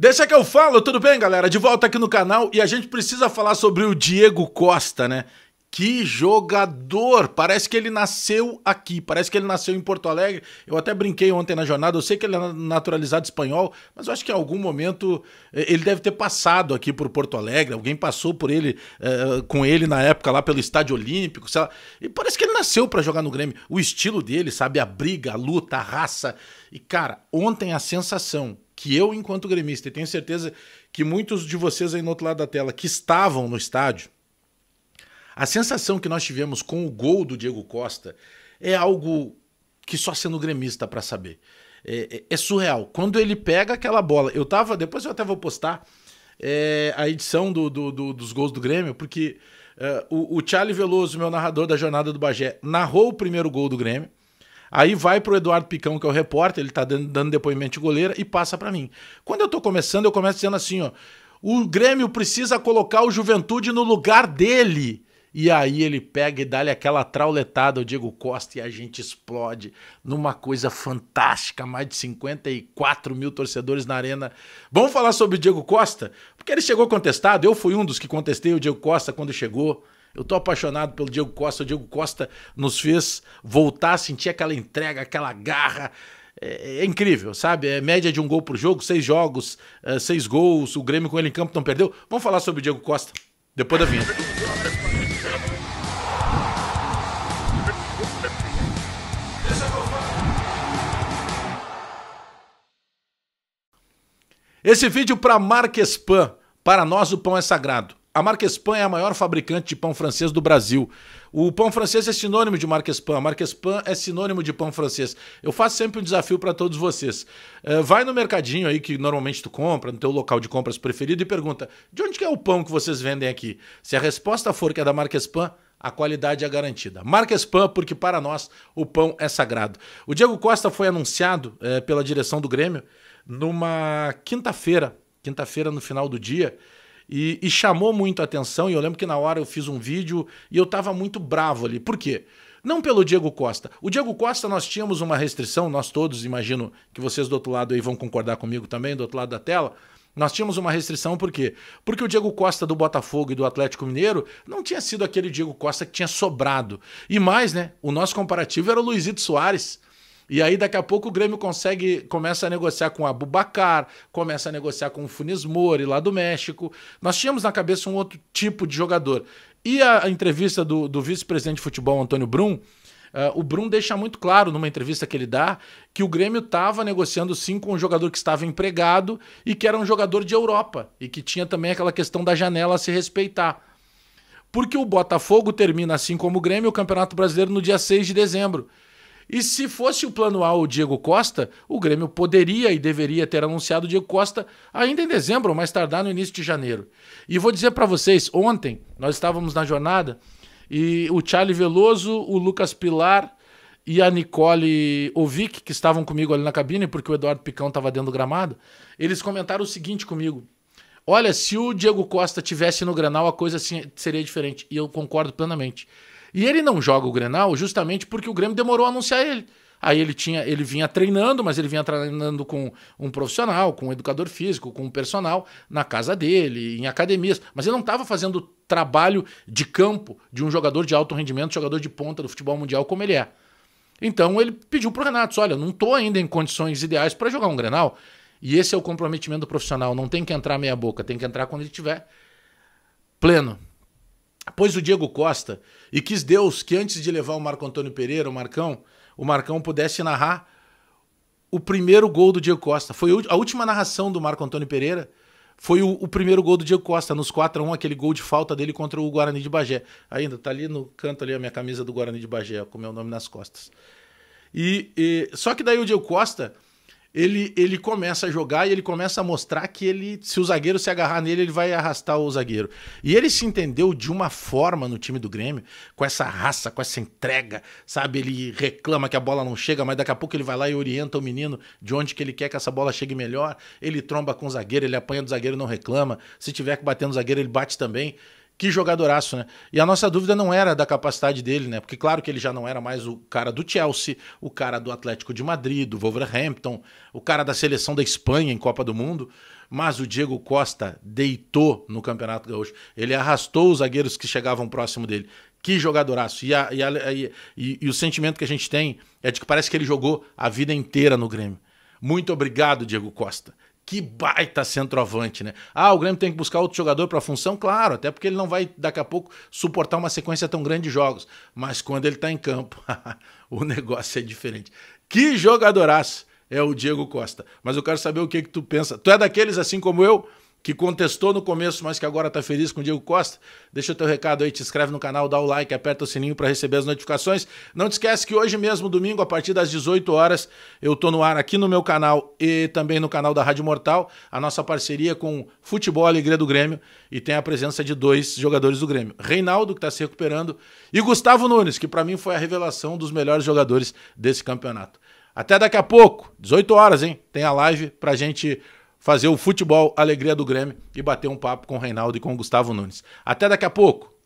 Deixa que eu falo, tudo bem, galera? De volta aqui no canal e a gente precisa falar sobre o Diego Costa, né? Que jogador! Parece que ele nasceu aqui, parece que ele nasceu em Porto Alegre. Eu até brinquei ontem na jornada, eu sei que ele é naturalizado espanhol, mas eu acho que em algum momento eh, ele deve ter passado aqui por Porto Alegre, alguém passou por ele, eh, com ele na época lá pelo Estádio Olímpico, sei lá. E parece que ele nasceu para jogar no Grêmio. O estilo dele, sabe? A briga, a luta, a raça. E cara, ontem a sensação que eu, enquanto gremista, e tenho certeza que muitos de vocês aí no outro lado da tela que estavam no estádio, a sensação que nós tivemos com o gol do Diego Costa é algo que só sendo gremista para saber. É, é, é, surreal. Quando ele pega aquela bola, eu tava. Depois eu até vou postar é, a edição do, do, do, dos gols do Grêmio, porque é, o, o Charlie Veloso, meu narrador da jornada do Bagé, narrou o primeiro gol do Grêmio. Aí vai pro Eduardo Picão, que é o repórter, ele tá dando, dando depoimento de goleira e passa para mim. Quando eu tô começando, eu começo dizendo assim, ó, o Grêmio precisa colocar o Juventude no lugar dele. E aí ele pega e dá-lhe aquela trauletada ao Diego Costa e a gente explode numa coisa fantástica. Mais de 54 mil torcedores na arena. Vamos falar sobre o Diego Costa? Porque ele chegou contestado, eu fui um dos que contestei o Diego Costa quando chegou. Eu tô apaixonado pelo Diego Costa. O Diego Costa nos fez voltar a sentir aquela entrega, aquela garra. É, é incrível, sabe? É média de um gol por jogo, seis jogos, é, seis gols. O Grêmio com ele em campo não perdeu. Vamos falar sobre o Diego Costa depois da vinheta. Esse vídeo para Marques Pan. Para nós o pão é sagrado. A marca é a maior fabricante de pão francês do Brasil. O pão francês é sinônimo de marca Espan. A marca é sinônimo de pão francês. Eu faço sempre um desafio para todos vocês. Uh, vai no mercadinho aí que normalmente tu compra, no teu local de compras preferido, e pergunta: de onde que é o pão que vocês vendem aqui? Se a resposta for que é da marca a qualidade é garantida. Marca porque para nós o pão é sagrado. O Diego Costa foi anunciado eh, pela direção do Grêmio numa quinta-feira, quinta-feira no final do dia. E, e chamou muito a atenção. E eu lembro que na hora eu fiz um vídeo e eu estava muito bravo ali. Por quê? Não pelo Diego Costa. O Diego Costa nós tínhamos uma restrição, nós todos, imagino que vocês do outro lado aí vão concordar comigo também, do outro lado da tela. Nós tínhamos uma restrição, por quê? Porque o Diego Costa do Botafogo e do Atlético Mineiro não tinha sido aquele Diego Costa que tinha sobrado. E mais, né? O nosso comparativo era o Luizito Soares e aí daqui a pouco o Grêmio consegue, começa a negociar com o Bubacar, começa a negociar com o Funes Mori lá do México. Nós tínhamos na cabeça um outro tipo de jogador. E a, entrevista do, do vice-presidente de futebol, Antônio Brum, uh, o Brum deixa muito claro numa entrevista que ele dá que o Grêmio estava negociando sim com um jogador que estava empregado e que era um jogador de Europa e que tinha também aquela questão da janela a se respeitar. Porque o Botafogo termina, assim como o Grêmio, o Campeonato Brasileiro no dia 6 de dezembro. E se fosse o plano A o Diego Costa, o Grêmio poderia e deveria ter anunciado o Diego Costa ainda em dezembro, ou mais tardar no início de janeiro. E vou dizer para vocês, ontem nós estávamos na jornada e o Charlie Veloso, o Lucas Pilar e a Nicole Ovik que estavam comigo ali na cabine, porque o Eduardo Picão estava dentro do gramado, eles comentaram o seguinte comigo. Olha, se o Diego Costa tivesse no Granal, a coisa seria diferente. E eu concordo plenamente. E ele não joga o Grenal justamente porque o Grêmio demorou a anunciar ele. Aí ele tinha, ele vinha treinando, mas ele vinha treinando com um profissional, com um educador físico, com um personal na casa dele, em academias, mas ele não estava fazendo trabalho de campo de um jogador de alto rendimento, jogador de ponta do futebol mundial como ele é. Então ele pediu pro Renato, olha, não estou ainda em condições ideais para jogar um Grenal, e esse é o comprometimento do profissional, não tem que entrar meia boca, tem que entrar quando ele tiver pleno. Pois o Diego Costa, e quis Deus que antes de levar o Marco Antônio Pereira, o Marcão, o Marcão pudesse narrar o primeiro gol do Diego Costa. Foi a última narração do Marco Antônio Pereira. Foi o, o primeiro gol do Diego Costa, nos 4 x 1 aquele gol de falta dele contra o Guarani de Bagé. Ainda tá ali no canto ali a minha camisa do Guarani de Bagé, com o meu nome nas costas. E, e só que daí o Diego Costa, ele, ele começa a jogar e ele começa a mostrar que ele, se o zagueiro se agarrar nele, ele vai arrastar o zagueiro. E ele se entendeu de uma forma no time do Grêmio, com essa raça, com essa entrega, sabe? Ele reclama que a bola não chega, mas daqui a pouco ele vai lá e orienta o menino de onde que ele quer que essa bola chegue melhor. Ele tromba com o zagueiro, ele apanha do zagueiro não reclama. Se tiver que bater no zagueiro, ele bate também. Que jogadoraço, né? E a nossa dúvida não era da capacidade dele, né? Porque claro que ele já não era mais o cara do Chelsea, o cara do Atlético de Madrid, do Wolverhampton, o cara da seleção da Espanha em Copa do Mundo, mas o Diego Costa deitou no Campeonato Gaúcho. Ele arrastou os zagueiros que chegavam próximo dele. Que jogadoraço. E, a, e, a, e, e o sentimento que a gente tem é de que parece que ele jogou a vida inteira no Grêmio. Muito obrigado, Diego Costa que baita centroavante, né? Ah, o Grêmio tem que buscar outro jogador para a função, claro, até porque ele não vai daqui a pouco suportar uma sequência tão grande de jogos, mas quando ele está em campo, o negócio é diferente. Que jogadoraço é o Diego Costa. Mas eu quero saber o que que tu pensa. Tu é daqueles assim como eu que contestou no começo, mas que agora está feliz com o Diego Costa. Deixa o teu recado aí, te inscreve no canal, dá o like, aperta o sininho para receber as notificações. Não te esquece que hoje mesmo, domingo, a partir das 18 horas, eu tô no ar aqui no meu canal e também no canal da Rádio Mortal, a nossa parceria com Futebol Alegria do Grêmio e tem a presença de dois jogadores do Grêmio, Reinaldo que está se recuperando e Gustavo Nunes, que para mim foi a revelação dos melhores jogadores desse campeonato. Até daqui a pouco, 18 horas, hein? Tem a live pra gente fazer o futebol Alegria do Grêmio e bater um papo com o Reinaldo e com o Gustavo Nunes. Até daqui a pouco!